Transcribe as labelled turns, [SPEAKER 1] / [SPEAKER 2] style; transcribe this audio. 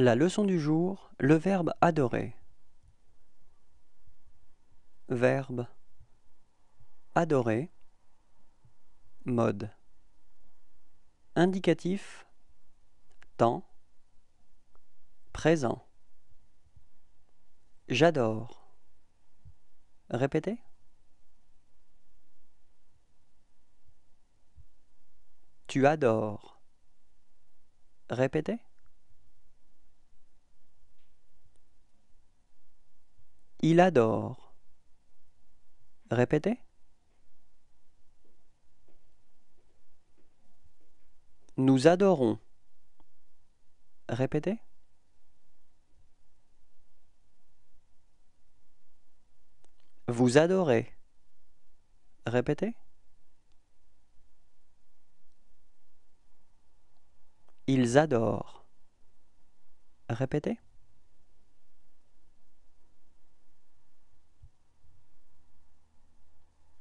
[SPEAKER 1] La leçon du jour, le verbe adorer. Verbe adorer. Mode. Indicatif. Temps. Présent. J'adore. Répétez. Tu adores. Répétez. Il adore. Répétez. Nous adorons. Répétez. Vous adorez. Répétez. Ils adorent. Répétez.